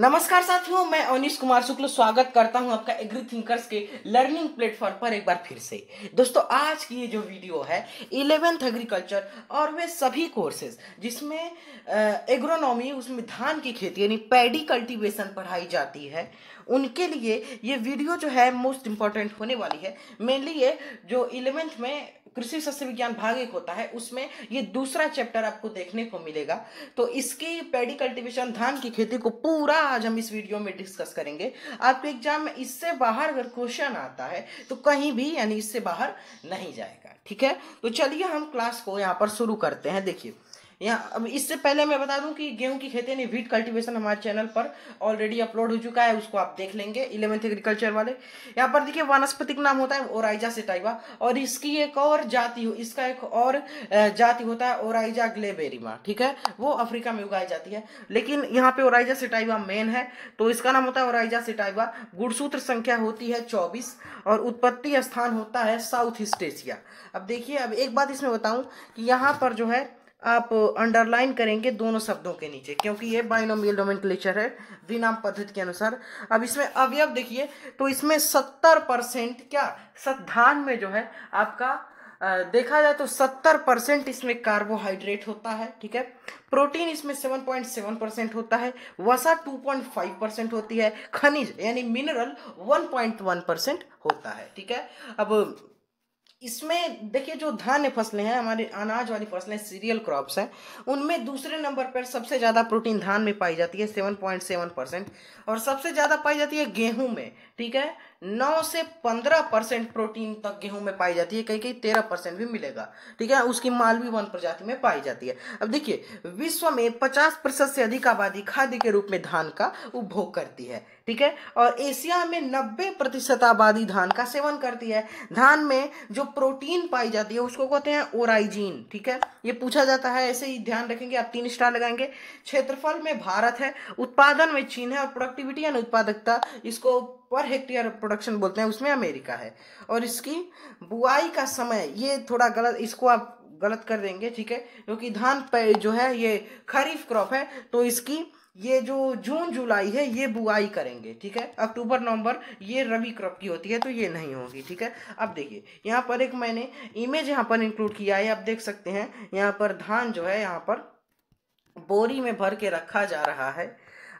नमस्कार साथियों मैं अवनीश कुमार शुक्ल स्वागत करता हूं आपका एग्री थिंकर्स के लर्निंग प्लेटफॉर्म पर एक बार फिर से दोस्तों आज की ये जो वीडियो है इलेवेंथ एग्रीकल्चर और वे सभी कोर्सेज जिसमें एग्रोनॉमी उसमें धान की खेती यानी पैडी कल्टीवेशन पढ़ाई जाती है उनके लिए ये वीडियो जो है मोस्ट इम्पॉर्टेंट होने वाली है मेनली ये जो इलेवेंथ में कृषि सस्य विज्ञान भाग एक होता है उसमें ये दूसरा चैप्टर आपको देखने को मिलेगा तो इसकी पेडी कल्टिवेशन धान की खेती को पूरा आज हम इस वीडियो में डिस्कस करेंगे आपके एग्जाम में इससे बाहर अगर क्वेश्चन आता है तो कहीं भी यानी इससे बाहर नहीं जाएगा ठीक है तो चलिए हम क्लास को यहाँ पर शुरू करते हैं देखिए यहाँ अब इससे पहले मैं बता दूं कि गेहूं की खेती यानी वीट कल्टीवेशन हमारे चैनल पर ऑलरेडी अपलोड हो चुका है उसको आप देख लेंगे इलेवेंथ एग्रीकल्चर वाले यहाँ पर देखिए वनस्पतिक नाम होता है ओराइजा सेटाइवा और इसकी एक और जाति हो इसका एक और जाति होता है ओराइजा ग्लेबेरिमा ठीक है वो अफ्रीका में उगाई जाती है लेकिन यहाँ पे ओराइजा सेटाइवा मेन है तो इसका नाम होता है ओराइजा सेटाइवा गुड़सूत्र संख्या होती है चौबीस और उत्पत्ति स्थान होता है साउथ ईस्ट एशिया अब देखिए अब एक बात इसमें बताऊं कि यहाँ पर जो है आप अंडरलाइन करेंगे दोनों शब्दों के नीचे क्योंकि ये बाइनोमियल क्लेचर है विनाम पद्धति के अनुसार अब इसमें अवयव देखिए तो इसमें सत्तर परसेंट क्या सद्धान में जो है आपका देखा जाए तो सत्तर परसेंट इसमें कार्बोहाइड्रेट होता है ठीक है प्रोटीन इसमें सेवन पॉइंट सेवन परसेंट होता है वसा टू पॉइंट फाइव परसेंट होती है खनिज यानी mineral one point one percent होता है ठीक है अब इसमें देखिए जो धान्य फसलें हैं हमारे अनाज वाली फसलें सीरियल क्रॉप्स हैं उनमें दूसरे नंबर पर सबसे ज़्यादा प्रोटीन धान में पाई जाती है सेवन पॉइंट सेवन परसेंट और सबसे ज़्यादा पाई जाती है गेहूं में ठीक है नौ से पंद्रह परसेंट प्रोटीन तक गेहूं में पाई जाती है कहीं कहीं तेरह परसेंट भी मिलेगा ठीक है उसकी मालवी वन प्रजाति में पाई जाती है अब देखिए विश्व में पचास प्रतिशत से अधिक आबादी खाद्य के रूप में धान का उपभोग करती है ठीक है और एशिया में नब्बे प्रतिशत आबादी धान का सेवन करती है धान में जो प्रोटीन पाई जाती है उसको कहते हैं ओराइजीन ठीक है ये पूछा जाता है ऐसे ही ध्यान रखेंगे आप तीन स्टार लगाएंगे क्षेत्रफल में भारत है उत्पादन में चीन है और प्रोडक्टिविटी यानी उत्पादकता इसको पर हेक्टेयर प्रोडक्शन बोलते हैं उसमें अमेरिका है और इसकी बुआई का समय ये थोड़ा गलत इसको आप गलत कर देंगे ठीक है क्योंकि धान पे जो है ये खरीफ क्रॉप है तो इसकी ये जो जून जुलाई है ये बुआई करेंगे ठीक है अक्टूबर नवंबर ये रवि क्रॉप की होती है तो ये नहीं होगी ठीक है अब देखिए यहाँ पर एक मैंने इमेज यहाँ पर इंक्लूड किया है आप देख सकते हैं यहाँ पर धान जो है यहाँ पर बोरी में भर के रखा जा रहा है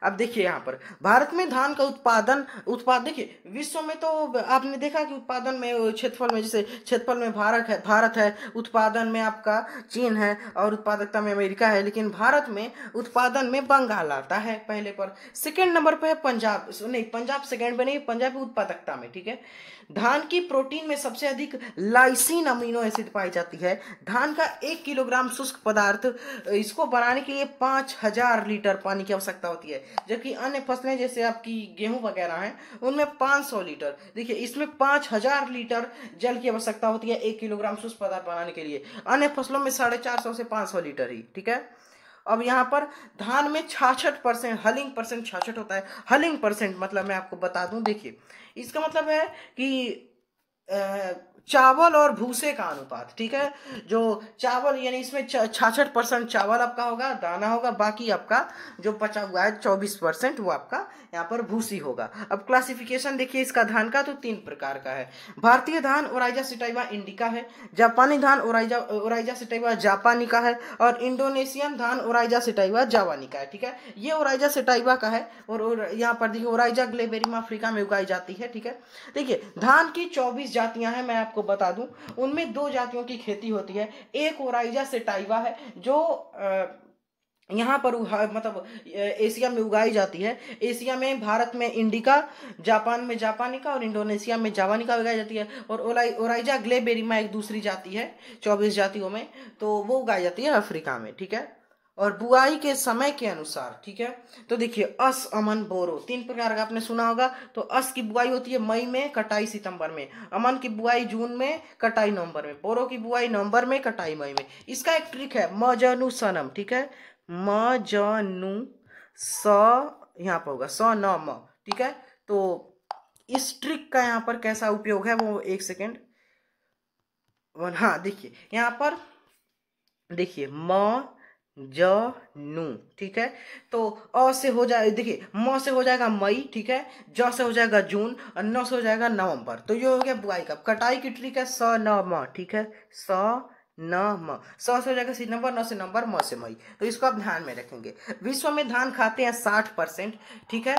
अब देखिए यहाँ पर भारत में धान का उत्पादन उत्पाद देखिए विश्व में तो आपने देखा कि उत्पादन में क्षेत्रफल में जैसे क्षेत्रफल में भारत है भारत है उत्पादन में आपका चीन है और उत्पादकता में अमेरिका है लेकिन भारत में उत्पादन में बंगाल आता है पहले पर सेकेंड नंबर पर है पंजाब नहीं पंजाब सेकेंड पर नहीं पंजाब उत्पादकता में ठीक है धान की प्रोटीन में सबसे अधिक लाइसिन अमीनो एसिड पाई जाती है धान का एक किलोग्राम शुष्क पदार्थ इसको बनाने के लिए पाँच हजार लीटर पानी की आवश्यकता होती है जबकि अन्य फसलें जैसे आपकी गेहूं वगैरह हैं उनमें पाँच सौ लीटर देखिए इसमें पाँच हजार लीटर जल की आवश्यकता होती है एक किलोग्राम शुष्क पदार्थ बनाने के लिए अन्य फसलों में साढ़े चार सौ से पाँच सौ लीटर ही ठीक है अब यहाँ पर धान में छाछठ परसेंट हलिंग परसेंट छाछठ होता है हलिंग परसेंट मतलब मैं आपको बता दूं देखिए इसका मतलब है कि चावल और भूसे का अनुपात ठीक है जो चावल यानी इसमें छाछठ परसेंट चावल आपका होगा दाना होगा बाकी आपका जो बचा हुआ है चौबीस परसेंट वो आपका यहाँ पर भूसी होगा अब क्लासिफिकेशन देखिए इसका धान का तो तीन प्रकार का है भारतीय धान ओराइजा सिटाइवा इंडिका है जापानी धान ओराइजा ओराइजा सिटाइवा जापानी का है और इंडोनेशियन धान ओराइजा सिटाइवा जावानी का है ठीक है ये ओराइजा सिटाइवा का है और यहाँ पर देखिए ओराइजा ग्लेबेरिम अफ्रीका में उगाई जाती है ठीक है देखिए धान की चौबीस जातियां हैं मैं आपको आपको बता दूं उनमें दो जातियों की खेती होती है एक ओराइजा सेटाइवा है जो आ, यहाँ पर मतलब एशिया में उगाई जाती है एशिया में भारत में इंडिका जापान में जापानिका और इंडोनेशिया में जावानिका उगाई जाती है और ओलाई ओराइजा ग्लेबेरिमा एक दूसरी जाती है चौबीस जातियों में तो वो उगाई जाती है अफ्रीका में ठीक है और बुआई के समय के अनुसार ठीक है तो देखिए अस अमन बोरो तीन प्रकार का आपने सुना होगा तो अस की बुआई होती है मई में कटाई सितंबर में अमन की बुआई जून में कटाई नवंबर में बोरो की बुआई नवंबर में कटाई मई में इसका एक ट्रिक है जनु सनम ठीक है म जनु स यहाँ पर होगा स न म ठीक है तो इस ट्रिक का यहाँ पर कैसा उपयोग है वो एक सेकेंड हाँ देखिए यहाँ पर देखिए म जनु ठीक है तो अ से हो जाए देखिए म से हो जाएगा मई ठीक है ज से हो जाएगा जून और न से हो जाएगा नवंबर तो ये हो गया बुआई का कटाई की ट्रिक है स न म ठीक है स न म स हो जाएगा सी नंबर न से नंबर म से मई तो इसको आप ध्यान में रखेंगे विश्व में धान खाते हैं साठ परसेंट ठीक है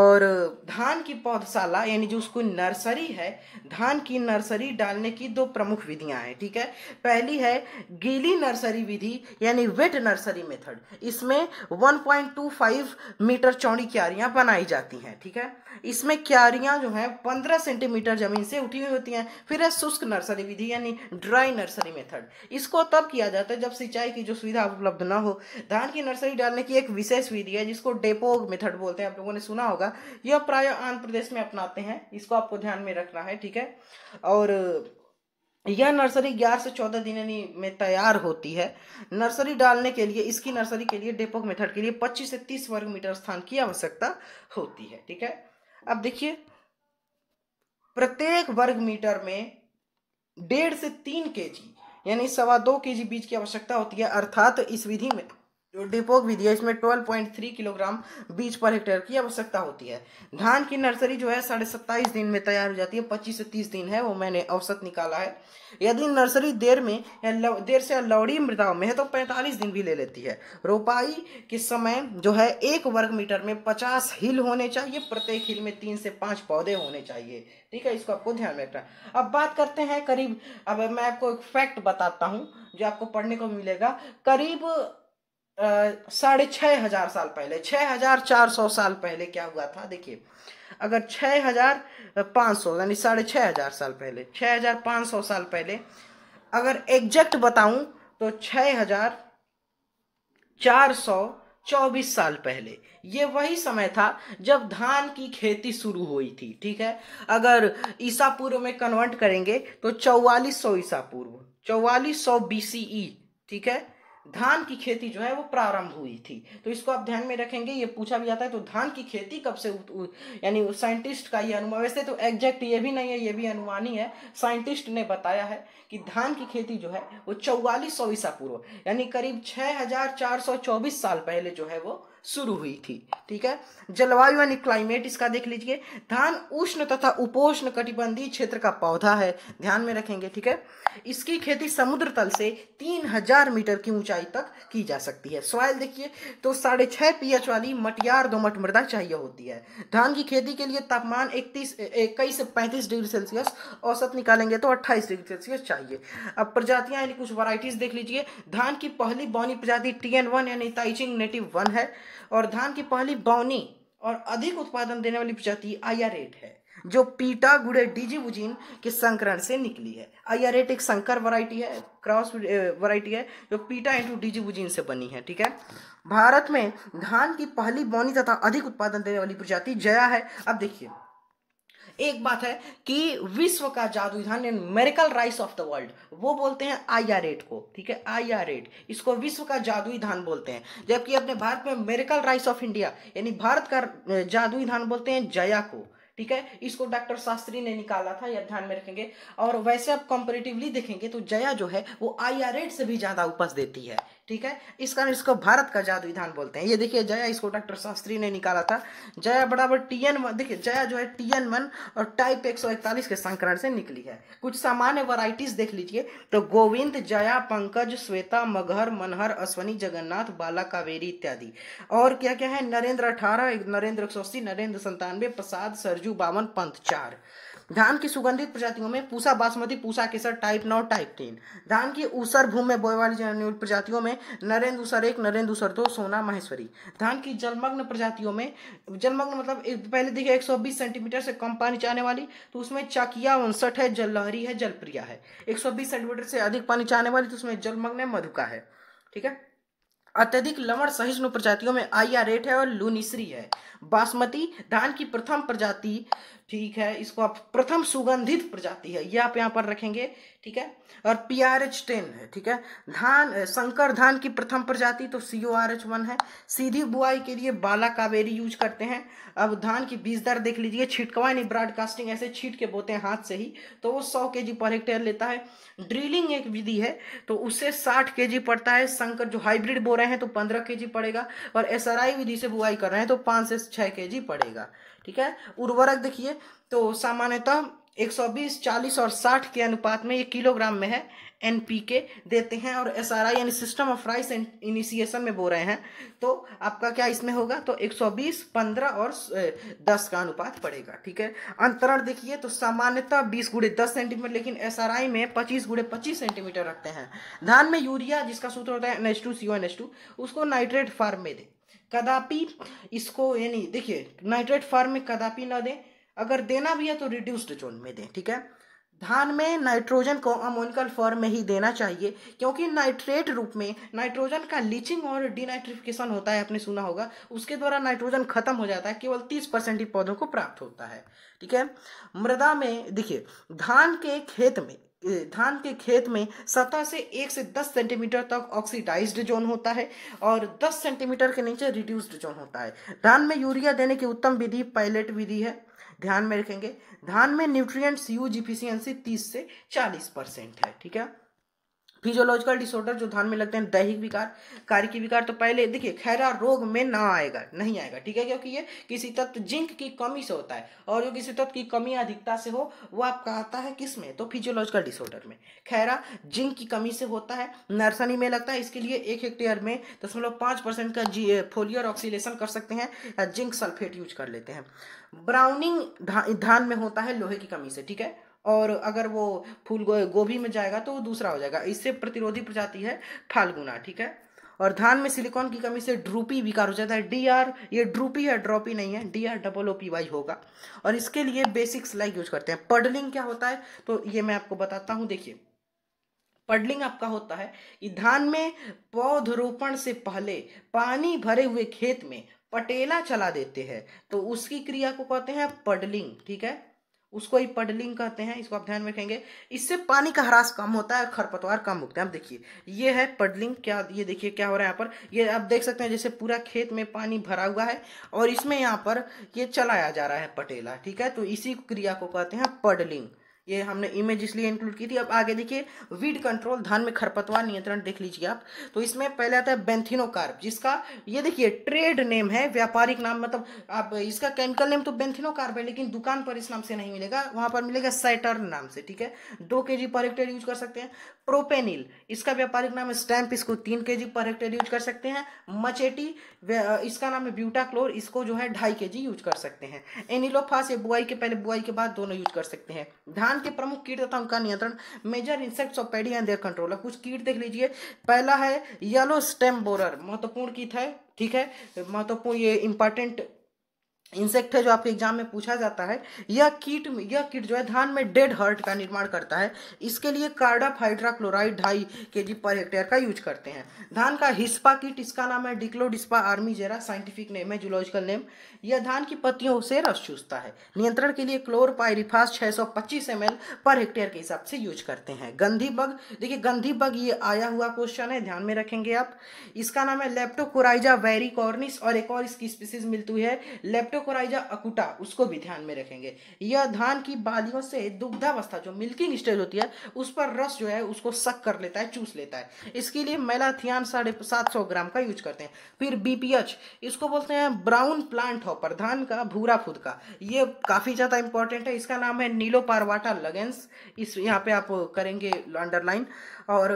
और धान की पौधशाला यानी जो उसको नर्सरी है धान की नर्सरी डालने की दो प्रमुख विधियां हैं ठीक है पहली है गीली नर्सरी विधि यानी वेट नर्सरी मेथड इसमें 1.25 मीटर चौड़ी क्यारियां बनाई जाती हैं ठीक है इसमें क्यारियाँ जो हैं पंद्रह सेंटीमीटर ज़मीन से उठी हुई होती हैं फिर है शुष्क नर्सरी विधि यानी ड्राई नर्सरी मेथड इसको तब किया जाता है जब सिंचाई की जो सुविधा उपलब्ध ना हो धान की नर्सरी डालने की एक विशेष विधि है जिसको डेपोग मेथड बोलते हैं आप लोगों ने सुना होगा यह प्राय आंध्र प्रदेश में अपनाते हैं इसको आपको ध्यान में रखना है ठीक है और यह नर्सरी 11 से 14 दिन में तैयार होती है नर्सरी डालने के लिए इसकी नर्सरी के लिए डेपोक मेथड के लिए 25 से 30 वर्ग मीटर स्थान की आवश्यकता होती है ठीक है अब देखिए प्रत्येक वर्ग मीटर में डेढ़ से तीन के जी यानी सवा दो के जी बीज की आवश्यकता होती है अर्थात इस विधि में डिपोक है इसमें 12.3 किलोग्राम बीज पर हेक्टेयर की आवश्यकता होती है धान की नर्सरी जो है साढ़े सत्ताईस दिन में तैयार हो जाती है 25 से 30 दिन है वो मैंने औसत निकाला है यदि नर्सरी देर में या देर से लौड़ी मृदाओं में है तो 45 दिन भी ले लेती है रोपाई के समय जो है एक वर्ग मीटर में पचास हिल होने चाहिए प्रत्येक हिल में तीन से पाँच पौधे होने चाहिए ठीक है इसको आपको ध्यान में रखना अब बात करते हैं करीब अब मैं आपको एक फैक्ट बताता हूँ जो आपको पढ़ने को मिलेगा करीब साढ़े छः हजार साल पहले छः हजार चार सौ साल पहले क्या हुआ था देखिए अगर छः हजार पाँच सौ यानी साढ़े छः हजार साल पहले छः हजार पाँच सौ साल पहले अगर एग्जैक्ट बताऊं तो छः हजार चार सौ चौबीस साल पहले ये वही समय था जब धान की खेती शुरू हुई थी ठीक है अगर ईसा पूर्व में कन्वर्ट करेंगे तो चौवालीस सौ ईसा पूर्व चौवालीस सौ बी e, ठीक है धान की खेती जो है वो प्रारंभ हुई थी तो इसको आप ध्यान में रखेंगे ये पूछा भी जाता है तो धान की खेती कब से यानी साइंटिस्ट का ये अनुमान वैसे तो एग्जैक्ट ये भी नहीं है ये भी अनुमानी है साइंटिस्ट ने बताया है कि धान की खेती जो है वो चौवालीस सौ ईसा पूर्व यानी करीब छः हजार चार सौ चौबीस साल पहले जो है वो शुरू हुई थी ठीक है जलवायु यानी क्लाइमेट इसका देख लीजिए धान उष्ण तथा उपोष्ण कटिबंधीय क्षेत्र का पौधा है ध्यान में रखेंगे ठीक है इसकी खेती समुद्र तल से तीन हजार मीटर की ऊंचाई तक की जा सकती है सॉइल देखिए तो साढ़े छः पीएच वाली मटियार दोमट मृदा चाहिए होती है धान की खेती के लिए तापमान इकतीस इक्कीस से पैंतीस डिग्री सेल्सियस औसत निकालेंगे तो अट्ठाईस डिग्री सेल्सियस चाहिए अब प्रजातियां यानी कुछ वराइटीज देख लीजिए धान की पहली बौनी प्रजाति टी एन वन यानी ताइचिंग नेटिव वन है और धान की पहली बौनी और अधिक उत्पादन देने वाली प्रजाति रेट है जो पीटा गुड़े डीजी बुजीन के संकरण से निकली है रेट एक संकर वैरायटी है क्रॉस वैरायटी है जो पीटा इंटू बुजीन से बनी है ठीक है भारत में धान की पहली बौनी तथा अधिक उत्पादन देने वाली प्रजाति जया है अब देखिए एक बात है कि विश्व का जादू and miracle rice of the world वो बोलते हैं आईया रेट को ठीक है आईया रेट इसको विश्व का जादू धान बोलते हैं जबकि अपने भारत में मेरिकल राइस ऑफ इंडिया यानी भारत का जादू धान बोलते हैं जया को ठीक है इसको डॉक्टर शास्त्री ने निकाला था यह ध्यान में रखेंगे और वैसे आप कंपेरेटिवली देखेंगे तो जया जो है वो आई से भी ज्यादा उपज देती है ठीक है इस कारण इसको भारत का जादू विधान बोलते हैं ये देखिए जया इसको डॉक्टर शास्त्री ने निकाला था जया बराबर टी एन देखिए जया जो है टी एन वन और टाइप एक सौ इकतालीस के संकरण से निकली है कुछ सामान्य वराइटीज देख लीजिए तो गोविंद जया पंकज श्वेता मगहर मनहर अश्वनी जगन्नाथ बाला कावेरी इत्यादि और क्या क्या है नरेंद्र अठारह नरेंद्र एक नरेंद्र संतानवे प्रसाद सरजू बावन पंथ चार धान की सुगंधित प्रजातियों में पूसा बासमती पूसा केसर टाइप नौ टाइप तीन धान की ऊसर भूमि में बोए वाली प्रजातियों में नरेंद्र ऊसर एक नरेंद्र ऊसर दो सोना महेश्वरी धान की जलमग्न प्रजातियों में जलमग्न मतलब पहले देखिए 120 सेंटीमीटर से कम पानी चाहने वाली तो उसमें चकिया उनसठ है जलहरी है जलप्रिया है एक सेंटीमीटर से अधिक पानी चाहने वाली तो उसमें जलमग्न मधुका है ठीक है अत्यधिक लवण सहिष्णु प्रजातियों में आइया रेट है और लूनिश्री है बासमती धान की प्रथम प्रजाति ठीक है इसको आप प्रथम सुगंधित प्रजाति है ये आप यहाँ पर रखेंगे ठीक है और पी आर एच टेन है ठीक है धान संकर धान की प्रथम प्रजाति तो C O R H one है सीधी बुआई के लिए बाला कावेरी यूज करते हैं अब धान की बीज दर देख लीजिए छिटकवा नहीं ब्रॉडकास्टिंग ऐसे छीट के बोते हैं हाथ से ही तो वो सौ के जी पर हेक्टेयर लेता है ड्रिलिंग एक विधि है तो उससे साठ के जी पड़ता है संकर जो हाइब्रिड बो रहे हैं तो पंद्रह के जी पड़ेगा और एस आर आई विधि से बुआई कर रहे हैं तो पाँच से छः के जी पड़ेगा ठीक है उर्वरक देखिए तो सामान्यतः 120, 40 और 60 के अनुपात में ये किलोग्राम में है एनपीके देते हैं और एसआरआई यानी सिस्टम ऑफ राइस इनिशिएशन में बो रहे हैं तो आपका क्या इसमें होगा तो 120, 15 और 10 का अनुपात पड़ेगा ठीक है अंतरण देखिए तो सामान्यतः 20 गुड़े दस सेंटीमीटर लेकिन एसआरआई में 25 गुड़े पच्चीस सेंटीमीटर रखते हैं धान में यूरिया जिसका सूत्र होता है N H two C N H two उसको नाइट्रेट फार्म में दें कदापि इसको यानी देखिए नाइट्रेट फार्म में कदापि ना दें अगर देना भी है तो रिड्यूस्ड जोन में दें ठीक है धान में नाइट्रोजन को अमोनिकल फॉर्म में ही देना चाहिए क्योंकि नाइट्रेट रूप में नाइट्रोजन का लीचिंग और डीनाइट्रिफिकेशन होता है आपने सुना होगा उसके द्वारा नाइट्रोजन खत्म हो जाता है केवल तीस परसेंट ही पौधों को प्राप्त होता है ठीक है मृदा में देखिए धान के खेत में धान के खेत में सतह से एक से दस सेंटीमीटर तक ऑक्सीडाइज्ड जोन होता है और दस सेंटीमीटर के नीचे रिड्यूस्ड जोन होता है धान में यूरिया देने की उत्तम विधि पायलट विधि है ध्यान में रखेंगे धान में न्यूट्रिएंट्स यूज इफिशियंसी 30 से 40 परसेंट है ठीक है फिजियोलॉजिकल डिसऑर्डर जो धान में लगते हैं दैहिक विकार कार्य की विकार तो पहले देखिए खैरा रोग में ना आएगा नहीं आएगा ठीक है क्योंकि ये किसी तत्व जिंक की कमी से होता है और जो किसी तत्व की कमी अधिकता से हो वो आपका आता है किस में तो फिजियोलॉजिकल डिसऑर्डर में खैरा जिंक की कमी से होता है नर्सरी में लगता है इसके लिए एक हेक्टेयर में दशमलव पाँच परसेंट का जी फोलियर ऑक्सीलेशन कर सकते हैं जिंक सल्फेट यूज कर लेते हैं ब्राउनिंग धान में होता है लोहे की कमी से ठीक है और अगर वो फूल गोभी में जाएगा तो वो दूसरा हो जाएगा इससे प्रतिरोधी प्रजाति है फाल्गुना ठीक है और धान में सिलिकॉन की कमी से ड्रूपी विकार हो जाता है डी आर ये ड्रूपी है ड्रॉपी नहीं है D R double O P Y होगा और इसके लिए बेसिक स्लाइक यूज करते हैं पडलिंग क्या होता है तो ये मैं आपको बताता हूँ देखिए पडलिंग आपका होता है कि धान में पौधरोपण से पहले पानी भरे हुए खेत में पटेला चला देते हैं तो उसकी क्रिया को कहते हैं पडलिंग ठीक है उसको ही पडलिंग कहते हैं इसको आप ध्यान में रखेंगे इससे पानी का ह्रास कम होता है खरपतवार कम होता है आप देखिए ये है पडलिंग क्या ये देखिए क्या हो रहा है यहाँ पर ये आप देख सकते हैं जैसे पूरा खेत में पानी भरा हुआ है और इसमें यहाँ पर ये चलाया जा रहा है पटेला ठीक है तो इसी क्रिया को कहते हैं पडलिंग ये हमने इमेज इसलिए इंक्लूड की थी अब आगे देखिए वीड कंट्रोल धान में खरपतवार नियंत्रण देख लीजिए आप तो इसमें पहले आता है बेंथिनोकार्प जिसका ये देखिए ट्रेड नेम है व्यापारिक नाम मतलब आप इसका केमिकल नेम तो बेंथिनोकार्प है लेकिन दुकान पर इस नाम से नहीं मिलेगा वहां पर मिलेगा सैटर्न नाम से ठीक है दो के जी पर हेक्टेयर यूज कर सकते हैं प्रोपेनिल इसका व्यापारिक नाम है स्टैम्प इसको तीन के जी पर हेक्टेयर यूज कर सकते हैं मचेटी इसका नाम है ब्यूटाक्लोर इसको जो है ढाई के जी यूज कर सकते हैं एनिलोफास ये बुआई के पहले बुआई के बाद दोनों यूज कर सकते हैं धान ध्यान के प्रमुख कीट तथा उनका नियंत्रण major insects of paddy and their control कुछ कीट देख लीजिए पहला है येलो स्टेम बोरर महत्वपूर्ण कीट है ठीक है महत्वपूर्ण ये इंपॉर्टेंट इंसेक्ट है जो आपके एग्जाम में पूछा जाता है यह कीट यह कीट जो है धान में डेड हर्ट का निर्माण करता है इसके लिए कार्डाफ हाइड्राक्लोराइड ढाई के जी पर हेक्टेयर का यूज करते हैं धान का हिस्पा कीट इसका नाम है डिक्लोडिस्पा आर्मी जेरा साइंटिफिक नेम है जूलॉजिकल नेम यह धान की पत्तियों से रस चूसता है नियंत्रण के लिए क्लोर पायरिफास छः सौ पच्चीस एम एल पर हेक्टेयर के हिसाब से यूज करते हैं गंधी बग देखिए गंधी बग ये आया हुआ क्वेश्चन है ध्यान में रखेंगे आप इसका नाम है लेप्टोकोराइजा वेरी कॉर्निस और एक और इसकी स्पीसीज मिलती है लेप्टो स्टेरोकोराइजा अकुटा उसको भी ध्यान में रखेंगे यह धान की बालियों से दुग्धावस्था जो मिल्किंग स्टेज होती है उस पर रस जो है उसको सक कर लेता है चूस लेता है इसके लिए मेलाथियान साढ़े सात सौ ग्राम का यूज करते हैं फिर बीपीएच इसको बोलते हैं ब्राउन प्लांट हॉपर धान का भूरा फुद का ये काफ़ी ज़्यादा इंपॉर्टेंट है इसका नाम है नीलो पारवाटा लगेंस इस यहाँ पे आप करेंगे अंडरलाइन और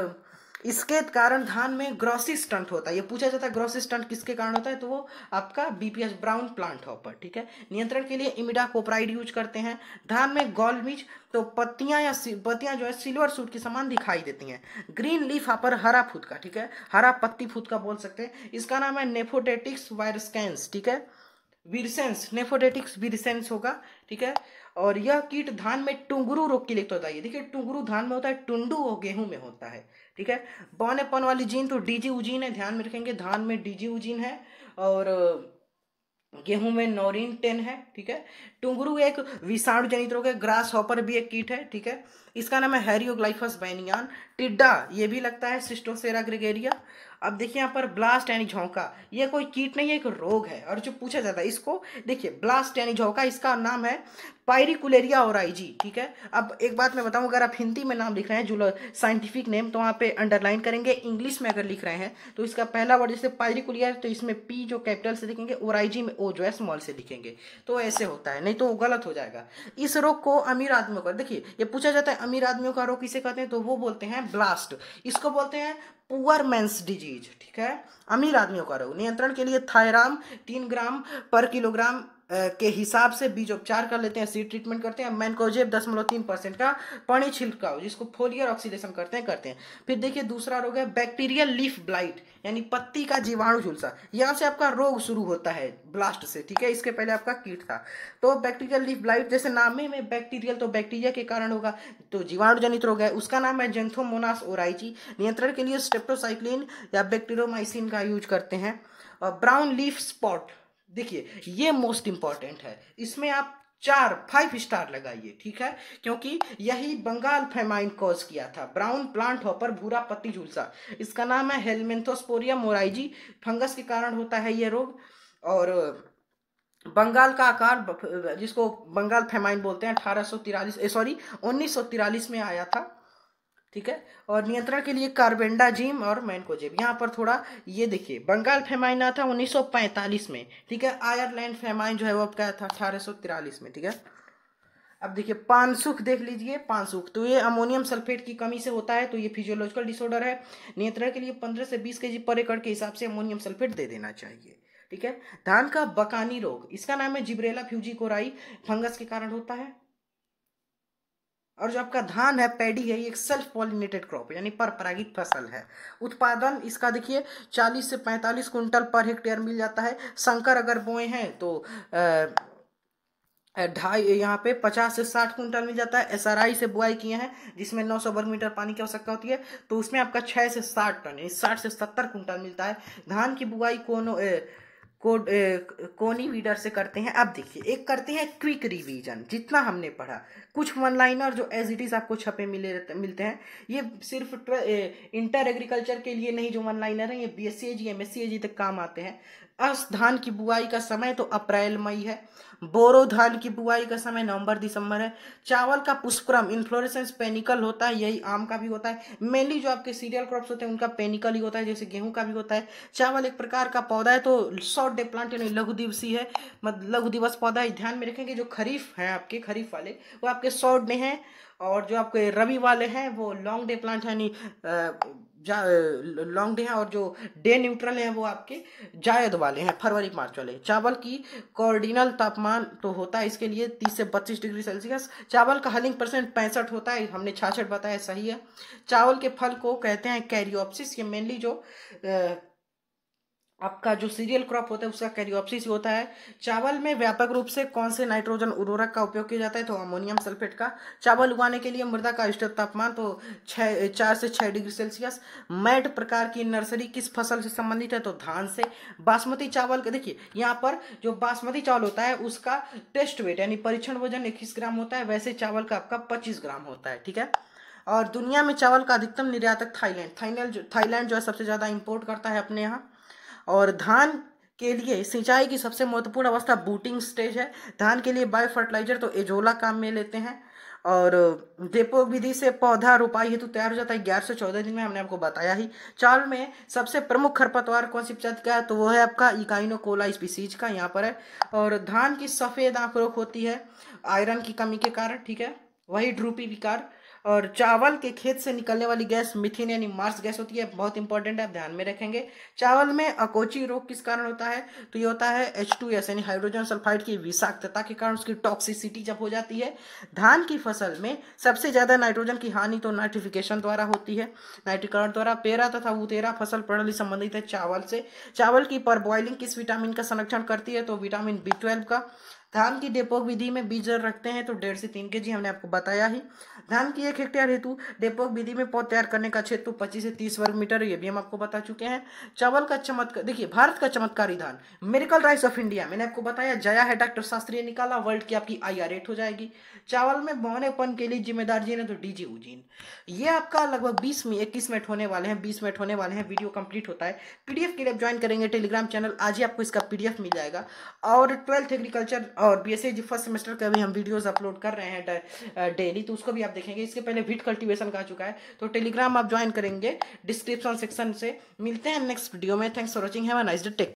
इसके कारण धान में ग्रॉसी स्टंट होता है ये पूछा जाता है ग्रॉसी स्टंट किसके कारण होता है तो वो आपका बीपीएस ब्राउन प्लांट हॉपर ठीक है नियंत्रण के लिए इमिडा कोपराइड यूज करते हैं धान में मिर्च तो पत्तियां या पत्तियां जो है सिल्वर सूट के समान दिखाई देती हैं ग्रीन लीफ हापर हरा का ठीक है हरा पत्ती का बोल सकते हैं इसका नाम है नेफोडेटिक्स वायरस्कैंस ठीक है विरसेंस नेफोडेटिक्स विरसेंस होगा ठीक है और यह कीट धान में टुंगरू रोग के लिए तो है देखिए टुंगरू धान में होता है टुंडू और गेहूं में होता है ठीक है बौनेपन वाली जीन तो डीजी उजीन है ध्यान में रखेंगे धान में डीजी उजीन है और गेहूं में नोरिन टेन है ठीक है टुंगरू एक विषाणु जनित रोग है ग्रास हॉपर भी एक कीट है ठीक है इसका नाम है हैरियोग्लाइफस बैनियान टिड्डा ये भी लगता है सिस्टोसेरा ग्रेगेरिया अब देखिए यहाँ पर ब्लास्ट यानी झोंका ये कोई कीट नहीं है एक रोग है और जो पूछा जाता है इसको देखिए ब्लास्ट यानी झोंका इसका नाम है पायरिकुलेरिया ओराइजी ठीक है अब एक बात मैं बताऊं अगर आप हिंदी में नाम लिख रहे हैं जो साइंटिफिक नेम तो वहाँ पे अंडरलाइन करेंगे इंग्लिश में अगर लिख रहे हैं तो इसका पहला वर्ड जैसे पायरिकुलिया तो इसमें पी जो कैपिटल से लिखेंगे ओराइजी में ओ जो है स्मॉल से लिखेंगे तो ऐसे होता है नहीं तो गलत हो जाएगा इस रोग को अमीर आदमियों का देखिए ये पूछा जाता है अमीर आदमियों का रोग किसे कहते हैं तो वो बोलते हैं ब्लास्ट इसको बोलते हैं पुअर मैंस डिजीज ठीक है अमीर आदमियों का रोग नियंत्रण के लिए थायराम तीन ग्राम पर किलोग्राम के हिसाब से बीज उपचार कर लेते हैं सीड ट्रीटमेंट करते हैं मैनकोजेब दशमलव तीन परसेंट का पानी छिड़काव जिसको फोलियर ऑक्सीडेशन करते हैं करते हैं फिर देखिए दूसरा रोग है बैक्टीरियल लीफ ब्लाइट यानी पत्ती का जीवाणु झुलसा यहाँ से आपका रोग शुरू होता है ब्लास्ट से ठीक है इसके पहले आपका कीट था तो बैक्टीरियल लीफ ब्लाइट जैसे नाम में बैक्टीरियल तो बैक्टीरिया के कारण होगा तो जीवाणु जनित रोग है उसका नाम है जेंथोमोनास ओराइची नियंत्रण के लिए स्टेप्टोसाइक्लिन या बैक्टीरियोमाइसिन का यूज करते हैं और ब्राउन लीफ स्पॉट देखिए ये मोस्ट इम्पॉर्टेंट है इसमें आप चार फाइव स्टार लगाइए ठीक है क्योंकि यही बंगाल फेमाइन कॉज किया था ब्राउन प्लांट होपर भूरा पत्ती झुलसा इसका नाम है हेलमेंथोस्पोरिया मोराइजी फंगस के कारण होता है ये रोग और बंगाल का आकार जिसको बंगाल फेमाइन बोलते हैं अठारह सौ सॉरी उन्नीस में आया था ठीक है और नियंत्रण के लिए कार्बेंडाजिम और मैनकोजेब यहाँ पर थोड़ा ये देखिए बंगाल फेमाइन आया था 1945 में ठीक है आयरलैंड फेमाइन जो है वो अब क्या था अठारह में ठीक है अब देखिए पानसुख देख लीजिए पानसुख तो ये अमोनियम सल्फेट की कमी से होता है तो ये फिजियोलॉजिकल डिसऑर्डर है नियंत्रण के लिए पंद्रह से बीस के पर एकड़ के हिसाब से अमोनियम सल्फेट दे देना चाहिए ठीक है धान का बकानी रोग इसका नाम है जिब्रेला फ्यूजी कोराई फंगस के कारण होता है और जो आपका धान है पैडी है ये एक सेल्फ पॉलिनेटेड क्रॉप यानी पर परागित फसल है उत्पादन इसका देखिए 40 से 45 क्विंटल पर हेक्टेयर मिल जाता है संकर अगर बोए हैं तो ढाई यहाँ पे पचास से साठ कुंटल मिल जाता है एसआरआई से बुआई किए हैं जिसमें नौ सौ वर्ग मीटर पानी की आवश्यकता होती है तो उसमें आपका छः से साठ टन साठ से सत्तर कुंटल मिलता है धान की बुआई कोनो ए, कोड कोनी वीडर से करते हैं अब देखिए एक करते हैं क्विक रिवीजन जितना हमने पढ़ा कुछ वन लाइनर जो एज इट इज़ आपको छपे मिले मिलते हैं ये सिर्फ इंटर एग्रीकल्चर के लिए नहीं जो वन लाइनर हैं ये B S C A G M S C A G तक काम आते हैं अस धान की बुआई का समय तो अप्रैल मई है बोरो धान की बुआई का समय नवंबर दिसंबर है चावल का पुष्पक्रम इन्फ्लोरेसेंस पेनिकल होता है यही आम का भी होता है मेनली जो आपके सीरियल क्रॉप्स होते हैं उनका पेनिकल ही होता है जैसे गेहूं का भी होता है चावल एक प्रकार का पौधा है तो शॉर्ट डे प्लांट यानी लघु दिवसीय है मतलब लघु दिवस पौधा है ध्यान में रखेंगे जो खरीफ है आपके खरीफ वाले वो आपके शॉर्ट डे हैं और जो आपके रवि वाले हैं वो लॉन्ग डे प्लांट यानी लॉन्ग डे हैं और जो डे न्यूट्रल हैं वो आपके जायद वाले हैं फरवरी मार्च वाले चावल की कॉर्डिनल तापमान तो होता है इसके लिए 30 से बत्तीस डिग्री सेल्सियस चावल का हलिंग परसेंट पैंसठ होता है हमने छाछठ बताया सही है चावल के फल को कहते हैं कैरियोपसिस ये मेनली जो आ, आपका जो सीरियल क्रॉप होता है उसका कैरियोप्सिस होता है चावल में व्यापक रूप से कौन से नाइट्रोजन उर्वरक का उपयोग किया जाता है तो अमोनियम सल्फेट का चावल उगाने के लिए मृदा का इष्ट तापमान तो छः चार से छः डिग्री सेल्सियस मैट प्रकार की नर्सरी किस फसल से संबंधित है तो धान से बासमती चावल देखिए यहाँ पर जो बासमती चावल होता है उसका टेस्ट वेट यानी परीक्षण वजन इक्कीस ग्राम होता है वैसे चावल का आपका पच्चीस ग्राम होता है ठीक है और दुनिया में चावल का अधिकतम निर्यातक थाईलैंड थाईलैंड थाईलैंड जो है सबसे ज़्यादा इम्पोर्ट करता है अपने यहाँ और धान के लिए सिंचाई की सबसे महत्वपूर्ण अवस्था बूटिंग स्टेज है धान के लिए बायो फर्टिलाइजर तो एजोला काम में लेते हैं और डेपो विधि से पौधा रोपाई हेतु तैयार हो जाता है ग्यारह से चौदह दिन में हमने आपको बताया ही चाल में सबसे प्रमुख खरपतवार कौन सी प्रजाति का है तो वो है आपका इकाइनो कोला स्पीसीज का यहाँ पर है और धान की सफ़ेद आंख रोक होती है आयरन की कमी के कारण ठीक है वही ड्रूपी विकार और चावल के खेत से निकलने वाली गैस मिथिन यानी मार्स गैस होती है बहुत इंपॉर्टेंट है आप ध्यान में रखेंगे चावल में अकोची रोग किस कारण होता है तो ये होता है एच टू एस यानी हाइड्रोजन सल्फाइड की विषाक्तता के कारण उसकी टॉक्सिसिटी जब हो जाती है धान की फसल में सबसे ज़्यादा नाइट्रोजन की हानि तो नाइट्रिफिकेशन द्वारा होती है नाइट्रीकरण द्वारा पेरा तथा उतेरा फसल प्रणाली संबंधित है चावल से चावल की परबॉइलिंग किस विटामिन का संरक्षण करती है तो विटामिन बी ट्वेल्व का धान की डेपोक विधि में बीज रखते हैं तो डेढ़ से तीन के जी हमने आपको बताया ही धान की एक हेक्टेयर हेतु डेपोक विधि में पौध तैयार करने का क्षेत्र पच्चीस से तीस वर्ग मीटर ये भी हम आपको बता चुके हैं चावल का चमत्कार देखिए भारत का चमत्कारी धान मेरिकल राइस ऑफ इंडिया मैंने आपको बताया जया है डॉक्टर शास्त्री ने निकाला वर्ल्ड की आपकी आई रेट हो जाएगी चावल में बौनेपन के लिए जिम्मेदार जी ने तो डीजी उजीन ये आपका लगभग बीस में इक्कीस मिनट होने वाले हैं बीस मिनट होने वाले हैं वीडियो कंप्लीट होता है पीडीएफ के लिए ज्वाइन करेंगे टेलीग्राम चैनल आज ही आपको इसका पीडीएफ मिल जाएगा और ट्वेल्थ एग्रीकल्चर और बी एस फर्स्ट सेमेस्टर का भी हम वीडियोज अपलोड कर रहे हैं डेली तो उसको भी आप देखेंगे इसके पहले वीट कल्टीवेशन का चुका है तो टेलीग्राम आप ज्वाइन करेंगे डिस्क्रिप्शन सेक्शन से मिलते हैं नेक्स्ट वीडियो में thanks for watching have nice day take